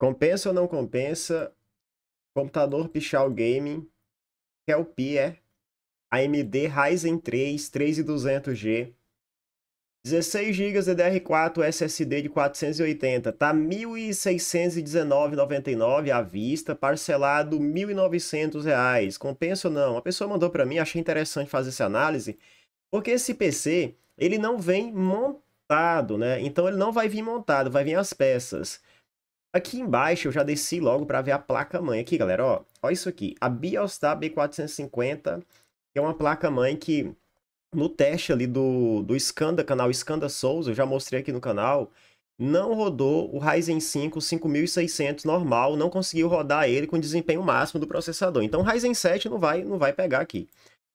Compensa ou não compensa? Computador Pichal Gaming, Kelpier, é é AMD Ryzen 3 3200G, 16 GB DDR4 SSD de 480, tá 1.619,99 à vista, parcelado R$ 1.900. Compensa ou não? a pessoa mandou para mim, achei interessante fazer essa análise, porque esse PC, ele não vem montado, né? Então ele não vai vir montado, vai vir as peças. Aqui embaixo eu já desci logo para ver a placa-mãe. Aqui, galera, ó, ó isso aqui. A Biostar B450 é uma placa-mãe que no teste ali do, do Scanda, canal Scanda Souza, eu já mostrei aqui no canal, não rodou o Ryzen 5 5600 normal, não conseguiu rodar ele com desempenho máximo do processador. Então o Ryzen 7 não vai, não vai pegar aqui.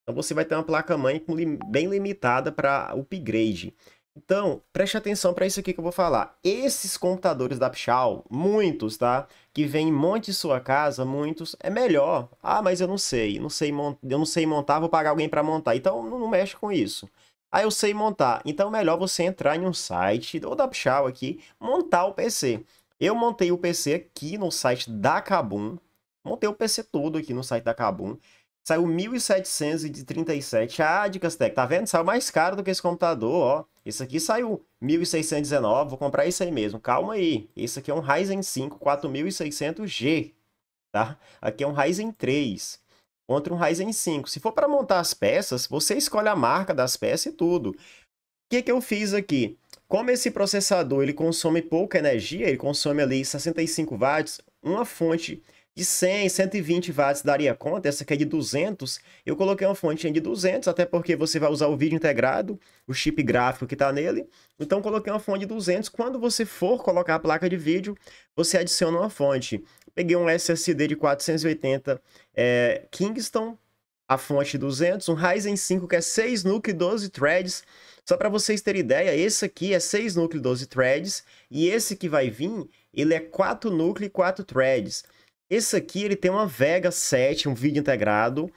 Então você vai ter uma placa-mãe bem limitada para upgrade. Então, preste atenção para isso aqui que eu vou falar. Esses computadores da Pichal, muitos, tá? Que vem em monte de sua casa, muitos, é melhor. Ah, mas eu não sei, não sei eu não sei montar, vou pagar alguém para montar. Então, não, não mexe com isso. Ah, eu sei montar. Então, melhor você entrar em um site ou da Pichal aqui, montar o PC. Eu montei o PC aqui no site da Kabum. Montei o PC todo aqui no site da Kabum. Saiu 1.737. Ah, Dicas Tech, tá vendo? Saiu mais caro do que esse computador, ó. Isso aqui saiu 1619, vou comprar isso aí mesmo. Calma aí, isso aqui é um Ryzen 5 4600G, tá? Aqui é um Ryzen 3 contra um Ryzen 5. Se for para montar as peças, você escolhe a marca das peças e tudo. O que, que eu fiz aqui? Como esse processador ele consome pouca energia, ele consome ali 65 watts, uma fonte de 100, 120 watts daria conta, essa aqui é de 200. Eu coloquei uma fonte de 200, até porque você vai usar o vídeo integrado, o chip gráfico que está nele. Então coloquei uma fonte de 200. Quando você for colocar a placa de vídeo, você adiciona uma fonte. Peguei um SSD de 480 é, Kingston, a fonte 200, um Ryzen 5 que é 6 núcleo 12 threads. Só para vocês terem ideia, esse aqui é 6 núcleo 12 threads e esse que vai vir, ele é 4 núcleo e 4 threads. Esse aqui ele tem uma Vega 7, um vídeo integrado,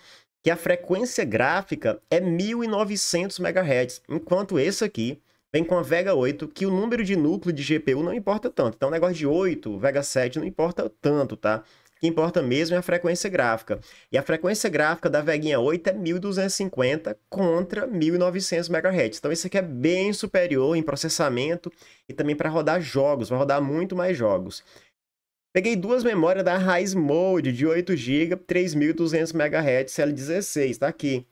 que a frequência gráfica é 1900 MHz, enquanto esse aqui vem com a Vega 8, que o número de núcleo de GPU não importa tanto. Então, o negócio de 8, Vega 7 não importa tanto, tá? O que importa mesmo é a frequência gráfica. E a frequência gráfica da Veguinha 8 é 1250 contra 1900 MHz. Então isso aqui é bem superior em processamento e também para rodar jogos, vai rodar muito mais jogos. Peguei duas memórias da Raiz Mode de 8GB, 3200 MHz CL16, tá aqui.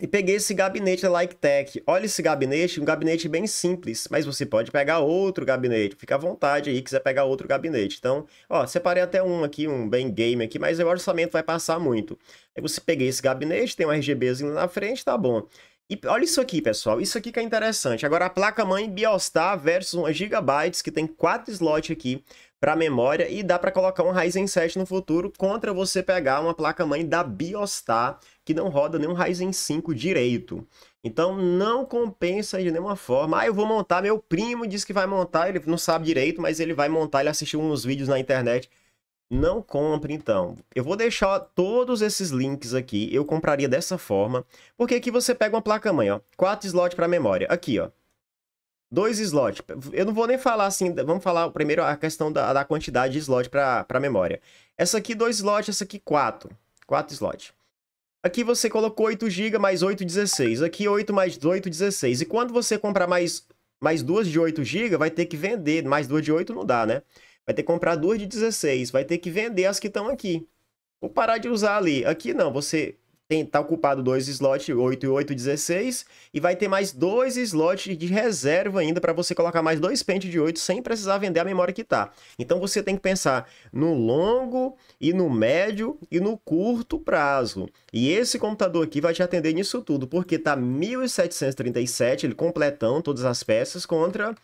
E peguei esse gabinete da Like Tech. Olha esse gabinete, um gabinete bem simples, mas você pode pegar outro gabinete. Fica à vontade aí, quiser pegar outro gabinete. Então, ó, separei até um aqui, um bem game aqui, mas o orçamento vai passar muito. Aí você peguei esse gabinete, tem um RGBzinho na frente, tá bom. E olha isso aqui, pessoal. Isso aqui que é interessante. Agora, a placa-mãe Biostar versus uma Gigabytes, que tem quatro slots aqui para memória e dá para colocar um Ryzen 7 no futuro contra você pegar uma placa-mãe da Biostar, que não roda nenhum Ryzen 5 direito. Então, não compensa de nenhuma forma. Ah, eu vou montar, meu primo disse que vai montar, ele não sabe direito, mas ele vai montar, ele assistiu uns vídeos na internet não compre então. Eu vou deixar todos esses links aqui. Eu compraria dessa forma, porque aqui você pega uma placa-mãe, ó. Quatro slots para memória. Aqui, ó. Dois slots. Eu não vou nem falar assim, vamos falar primeiro a questão da, da quantidade de slots para memória. Essa aqui dois slots, essa aqui quatro. Quatro slots. Aqui você colocou 8 GB mais 8, 16. Aqui 8 mais 8, 16. E quando você comprar mais, mais duas de 8 GB, vai ter que vender. Mais duas de 8 não dá, né? vai ter que comprar duas de 16, vai ter que vender as que estão aqui. Vou parar de usar ali. Aqui não, você tem, tá ocupado dois slots, 8 e 8, 16, e vai ter mais dois slots de reserva ainda para você colocar mais dois pentes de 8 sem precisar vender a memória que tá. Então você tem que pensar no longo e no médio e no curto prazo. E esse computador aqui vai te atender nisso tudo, porque tá 1737, ele completou todas as peças contra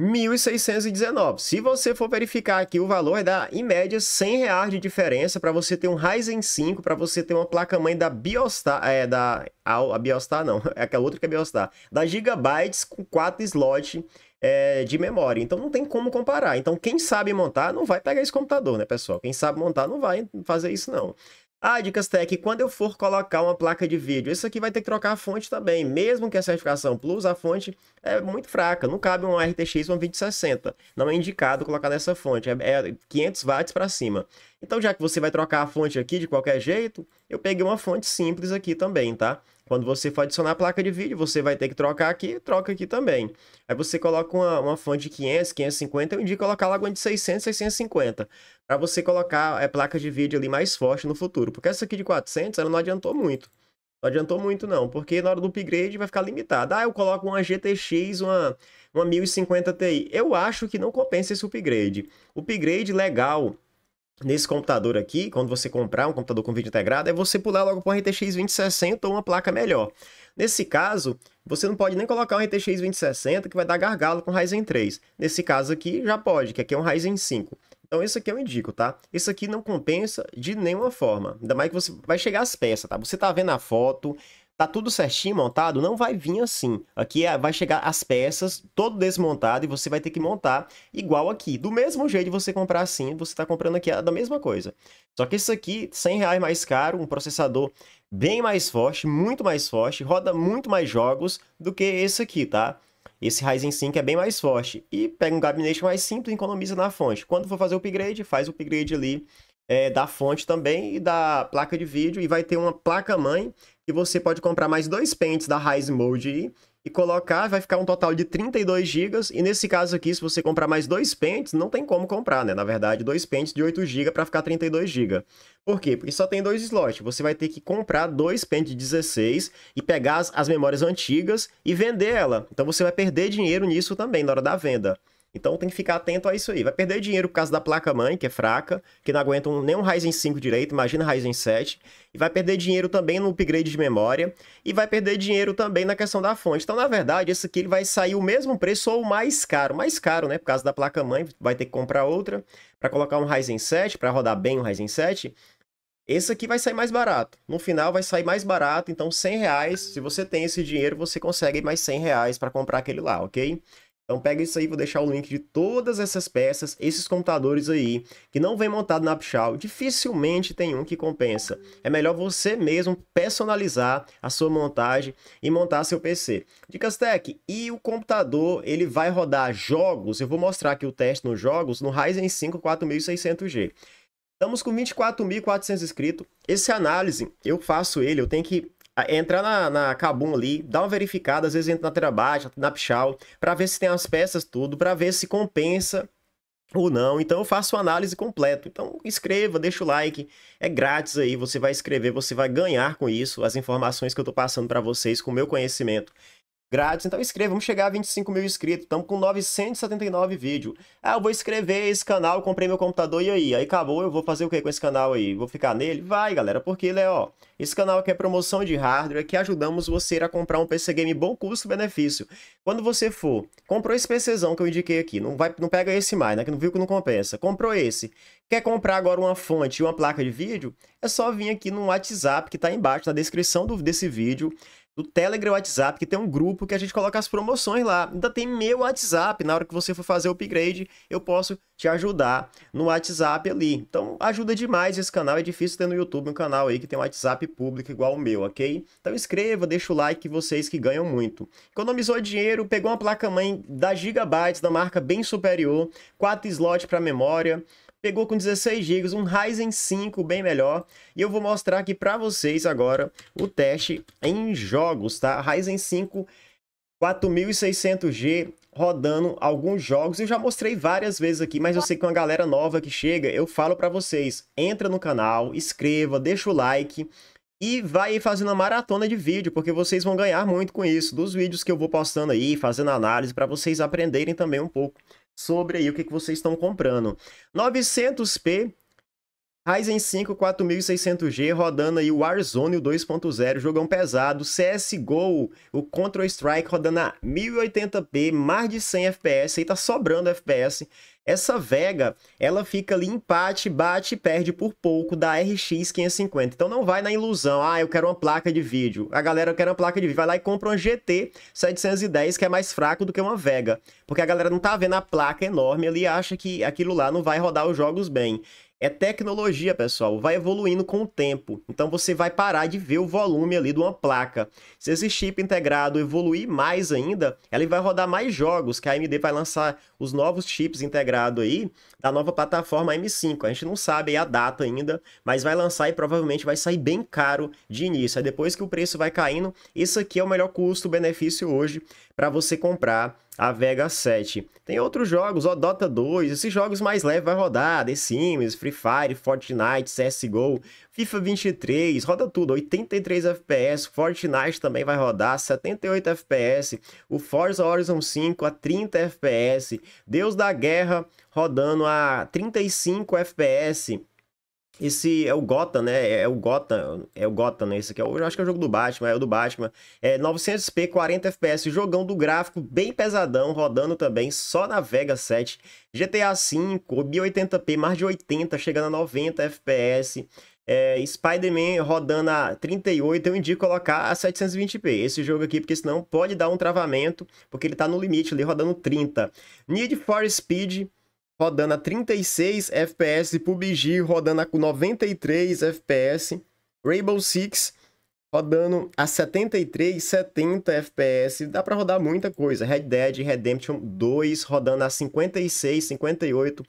1.619. Se você for verificar aqui, o valor é da em média, 100 reais de diferença para você ter um Ryzen 5, para você ter uma placa-mãe da Biostar, é, da... A, a Biostar não, é aquela outra que é Biostar, da Gigabytes com 4 slots é, de memória. Então não tem como comparar. Então quem sabe montar não vai pegar esse computador, né, pessoal? Quem sabe montar não vai fazer isso, não. Ah, Dicas Tech, quando eu for colocar uma placa de vídeo, isso aqui vai ter que trocar a fonte também. Mesmo que a certificação Plus, a fonte é muito fraca. Não cabe um RTX, uma 2060. Não é indicado colocar nessa fonte. É 500 é watts para cima. Então, já que você vai trocar a fonte aqui de qualquer jeito, eu peguei uma fonte simples aqui também, tá? Quando você for adicionar a placa de vídeo, você vai ter que trocar aqui, troca aqui também. Aí você coloca uma, uma fonte de 500, 550, eu indico colocar logo de 600, 650, para você colocar é, placa de vídeo ali mais forte no futuro, porque essa aqui de 400, ela não adiantou muito. Não adiantou muito não, porque na hora do upgrade vai ficar limitado. Ah, eu coloco uma GTX, uma, uma 1050 Ti. Eu acho que não compensa esse upgrade. O upgrade legal nesse computador aqui, quando você comprar um computador com vídeo integrado, é você pular logo para um RTX 2060 ou uma placa melhor. Nesse caso, você não pode nem colocar um RTX 2060 que vai dar gargalo com Ryzen 3. Nesse caso aqui, já pode, que aqui é um Ryzen 5. Então, isso aqui eu indico, tá? Isso aqui não compensa de nenhuma forma. Ainda mais que você vai chegar às peças, tá? Você tá vendo a foto, tá tudo certinho montado, não vai vir assim. Aqui é, vai chegar as peças, todo desmontado, e você vai ter que montar igual aqui. Do mesmo jeito você comprar assim, você tá comprando aqui da mesma coisa. Só que isso aqui, 100 reais mais caro, um processador bem mais forte, muito mais forte, roda muito mais jogos do que esse aqui, tá? Esse Ryzen 5 é bem mais forte. E pega um gabinete mais simples e economiza na fonte. Quando for fazer o upgrade, faz o upgrade ali é, da fonte também e da placa de vídeo e vai ter uma placa mãe e você pode comprar mais dois pentes da Rise Mode aí e colocar, vai ficar um total de 32 GB. E nesse caso aqui, se você comprar mais dois pentes, não tem como comprar, né? Na verdade, dois pentes de 8 GB para ficar 32 GB. Por quê? Porque só tem dois slots. Você vai ter que comprar dois pentes de 16 e pegar as, as memórias antigas e vender ela. Então você vai perder dinheiro nisso também na hora da venda. Então tem que ficar atento a isso aí. Vai perder dinheiro por causa da placa-mãe, que é fraca, que não aguenta um, nem um Ryzen 5 direito, imagina Ryzen 7. E vai perder dinheiro também no upgrade de memória. E vai perder dinheiro também na questão da fonte. Então, na verdade, esse aqui ele vai sair o mesmo preço ou mais caro. Mais caro, né? Por causa da placa-mãe, vai ter que comprar outra para colocar um Ryzen 7, para rodar bem um Ryzen 7. Esse aqui vai sair mais barato. No final vai sair mais barato, então 100 reais. Se você tem esse dinheiro, você consegue mais 100 reais para comprar aquele lá, ok? Então pega isso aí, vou deixar o link de todas essas peças, esses computadores aí, que não vem montado na Pichau, dificilmente tem um que compensa. É melhor você mesmo personalizar a sua montagem e montar seu PC. Dicas Tech, e o computador, ele vai rodar jogos, eu vou mostrar aqui o teste nos jogos, no Ryzen 5 4600G. Estamos com 24.400 inscritos. Esse análise, eu faço ele, eu tenho que ah, entra entrar na, na Kabum ali, dá uma verificada, às vezes entra na Terabaixa, na Pichal, para ver se tem as peças tudo, para ver se compensa ou não. Então eu faço uma análise completa. Então escreva, deixa o like, é grátis aí, você vai escrever, você vai ganhar com isso, as informações que eu tô passando para vocês com o meu conhecimento grátis. Então escreva, vamos chegar a 25 mil inscritos, estamos com 979 vídeos. Ah, eu vou escrever esse canal, comprei meu computador e aí? Aí acabou, eu vou fazer o que com esse canal aí? Vou ficar nele? Vai, galera, porque ele é, ó, esse canal aqui é promoção de hardware, que ajudamos você a comprar um PC Game bom custo-benefício. Quando você for, comprou esse PCzão que eu indiquei aqui, não, vai, não pega esse mais, né, que não viu que não compensa, comprou esse, quer comprar agora uma fonte e uma placa de vídeo, é só vir aqui no WhatsApp que está embaixo na descrição do, desse vídeo, do Telegram WhatsApp, que tem um grupo que a gente coloca as promoções lá. Ainda tem meu WhatsApp. Na hora que você for fazer o upgrade, eu posso te ajudar no WhatsApp ali. Então ajuda demais esse canal. É difícil ter no YouTube um canal aí que tem um WhatsApp público igual o meu, ok? Então inscreva, deixa o like, vocês que ganham muito. Economizou dinheiro, pegou uma placa-mãe da Gigabytes, da marca bem superior, 4 slots para memória, pegou com 16 GB, um Ryzen 5 bem melhor. E eu vou mostrar aqui para vocês agora o teste em jogos, tá? Ryzen 5 4600G rodando alguns jogos. Eu já mostrei várias vezes aqui, mas eu sei que uma galera nova que chega, eu falo para vocês, entra no canal, inscreva, deixa o like e vai fazendo uma maratona de vídeo, porque vocês vão ganhar muito com isso, dos vídeos que eu vou postando aí, fazendo análise para vocês aprenderem também um pouco sobre aí o que, que vocês estão comprando. 900p Ryzen 5 4600G rodando aí o Warzone 2.0, jogão pesado, CSGO, o Counter Strike rodando a 1080p, mais de 100 FPS, aí tá sobrando FPS. Essa Vega, ela fica ali empate, bate e perde por pouco da RX 550. Então não vai na ilusão, ah, eu quero uma placa de vídeo. A galera quer uma placa de vídeo, vai lá e compra uma GT 710 que é mais fraco do que uma Vega, porque a galera não tá vendo a placa enorme ali e acha que aquilo lá não vai rodar os jogos bem. É tecnologia, pessoal, vai evoluindo com o tempo. Então você vai parar de ver o volume ali de uma placa. Se esse chip integrado evoluir mais ainda, ela vai rodar mais jogos, que a AMD vai lançar os novos chips integrados aí da nova plataforma M5. A gente não sabe a data ainda, mas vai lançar e provavelmente vai sair bem caro de início. Aí depois que o preço vai caindo, isso aqui é o melhor custo-benefício hoje para você comprar a Vega 7. Tem outros jogos, o Dota 2, esses jogos mais leves vai rodar, The Sims, Free Fire, Fortnite, CSGO, FIFA 23, roda tudo, 83 FPS, Fortnite também vai rodar, 78 FPS, o Forza Horizon 5 a 30 FPS, Deus da Guerra rodando a 35 FPS, esse é o Gotham, né? É o Gotham, é o Gotham, é né? Esse aqui é o, eu acho que é o jogo do Batman, é o do Batman. É 900p, 40 FPS, jogão do gráfico bem pesadão, rodando também só na Vega 7. GTA V, 1080p, mais de 80, chegando a 90 FPS. É, Spider-Man rodando a 38, eu indico colocar a 720p. Esse jogo aqui, porque senão pode dar um travamento, porque ele tá no limite ali, rodando 30. Need for Speed, rodando a 36 FPS, PUBG rodando a 93 FPS, Rainbow Six rodando a 73, 70 FPS, dá para rodar muita coisa. Red Dead Redemption 2 rodando a 56, 58,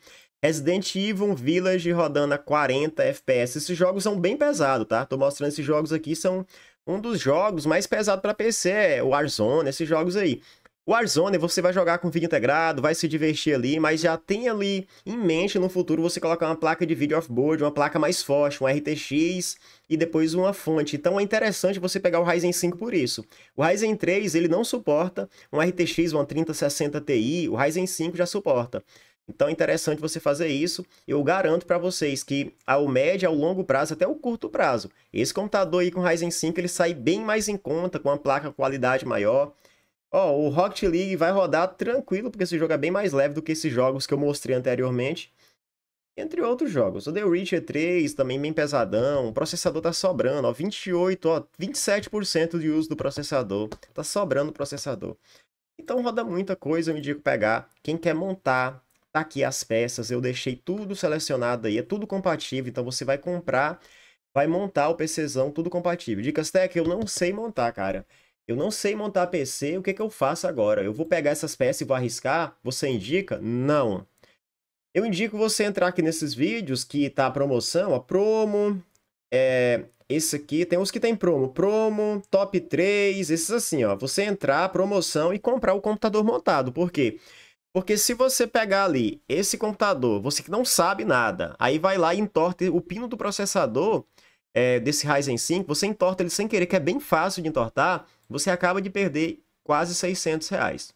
Resident Evil Village rodando a 40 FPS. Esses jogos são bem pesados, tá? Tô mostrando esses jogos aqui, são um dos jogos mais pesados para PC, o é Warzone, esses jogos aí. Warzone você vai jogar com vídeo integrado, vai se divertir ali, mas já tem ali em mente no futuro você colocar uma placa de vídeo off-board, uma placa mais forte, um RTX e depois uma fonte. Então é interessante você pegar o Ryzen 5 por isso. O Ryzen 3 ele não suporta um RTX, uma 3060 Ti, o Ryzen 5 já suporta. Então é interessante você fazer isso. Eu garanto para vocês que ao médio, ao longo prazo, até o curto prazo, esse computador aí com Ryzen 5 ele sai bem mais em conta, com uma placa qualidade maior. Ó, oh, o Rocket League vai rodar tranquilo, porque esse jogo é bem mais leve do que esses jogos que eu mostrei anteriormente. Entre outros jogos. O The Witcher 3 também bem pesadão. O processador tá sobrando, ó. 28, ó, 27% de uso do processador. Tá sobrando o processador. Então roda muita coisa, eu me digo pegar. Quem quer montar, tá aqui as peças. Eu deixei tudo selecionado aí, é tudo compatível. Então você vai comprar, vai montar o PCzão, tudo compatível. Dicas Tech, eu não sei montar, cara. Eu não sei montar PC, o que, que eu faço agora? Eu vou pegar essas peças e vou arriscar? Você indica? Não. Eu indico você entrar aqui nesses vídeos que tá a promoção, a promo, é, esse aqui, tem uns que tem promo, promo, top 3, esses assim, ó. Você entrar, promoção e comprar o computador montado, por quê? Porque se você pegar ali esse computador, você que não sabe nada, aí vai lá e entorta o pino do processador é, desse Ryzen 5, você entorta ele sem querer, que é bem fácil de entortar, você acaba de perder quase 600 reais.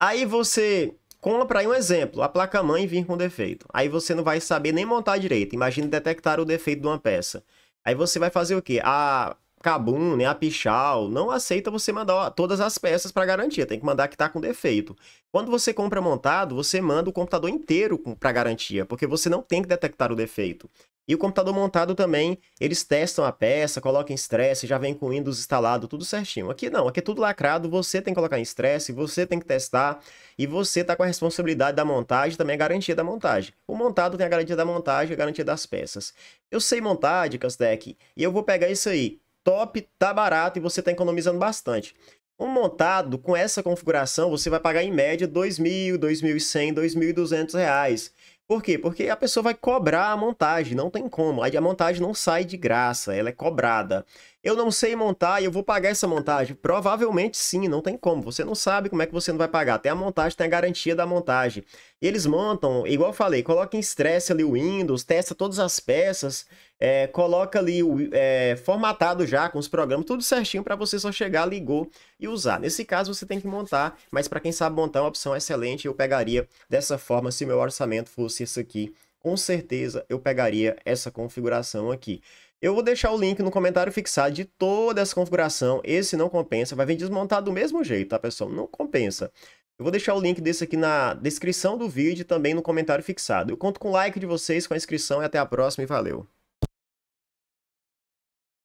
Aí você compra aí um exemplo, a placa-mãe vir com defeito. Aí você não vai saber nem montar direito, imagina detectar o defeito de uma peça. Aí você vai fazer o quê? A Cabum, nem né, a Pichal, não aceita você mandar todas as peças para garantia, tem que mandar que tá com defeito. Quando você compra montado, você manda o computador inteiro para garantia, porque você não tem que detectar o defeito. E o computador montado também, eles testam a peça, colocam em stress, já vem com o Windows instalado, tudo certinho. Aqui não, aqui é tudo lacrado, você tem que colocar em stress, você tem que testar, e você tá com a responsabilidade da montagem, também a garantia da montagem. O montado tem a garantia da montagem, a garantia das peças. Eu sei montar, Dicas Tech, e eu vou pegar isso aí top, tá barato e você tá economizando bastante. Um montado com essa configuração, você vai pagar em média R$ 2.000, R$ 2.100, R$ 2.200. Por quê? Porque a pessoa vai cobrar a montagem, não tem como. A montagem não sai de graça, ela é cobrada eu não sei montar e eu vou pagar essa montagem? Provavelmente sim, não tem como. Você não sabe como é que você não vai pagar. Tem a montagem tem a garantia da montagem. E eles montam, igual eu falei, coloca em stress ali o Windows, testa todas as peças, é, coloca ali o é, formatado já com os programas, tudo certinho para você só chegar, ligou e usar. Nesse caso você tem que montar, mas para quem sabe montar é uma opção excelente. Eu pegaria dessa forma se meu orçamento fosse isso aqui. Com certeza eu pegaria essa configuração aqui. Eu vou deixar o link no comentário fixado de toda essa configuração. Esse não compensa, vai vir desmontado do mesmo jeito, tá, pessoal? Não compensa. Eu vou deixar o link desse aqui na descrição do vídeo e também no comentário fixado. Eu conto com o like de vocês, com a inscrição e até a próxima e valeu!